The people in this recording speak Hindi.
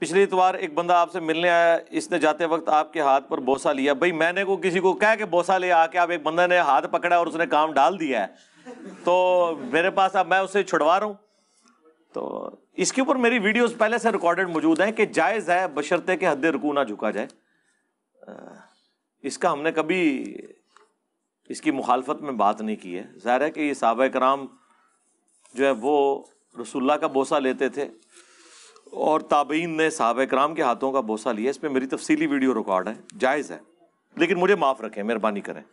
पिछली इतवार एक बंदा आपसे मिलने आया इसने जाते वक्त आपके हाथ पर बोसा लिया भाई मैंने को किसी को कह के बोसा ले आके आप एक बंदा ने हाथ पकड़ा और उसने काम डाल दिया है तो मेरे पास अब मैं उसे छुड़वा रहा हूँ तो इसके ऊपर मेरी वीडियोस पहले से रिकॉर्डेड मौजूद हैं कि जायज़ है बशर्ते के हद रुकू ना झुका जाए इसका हमने कभी इसकी मुखालफत में बात नहीं की है ज़ाहिर है कि ये सहाब कराम जो है वो रसुल्ला का बोसा लेते थे और ताबीन ने साहब कराम के हाथों का बोसा लिया इस पर मेरी तफसीली वीडियो रिकॉर्ड है जायज़ है लेकिन मुझे माफ़ रखें मेहरबानी करें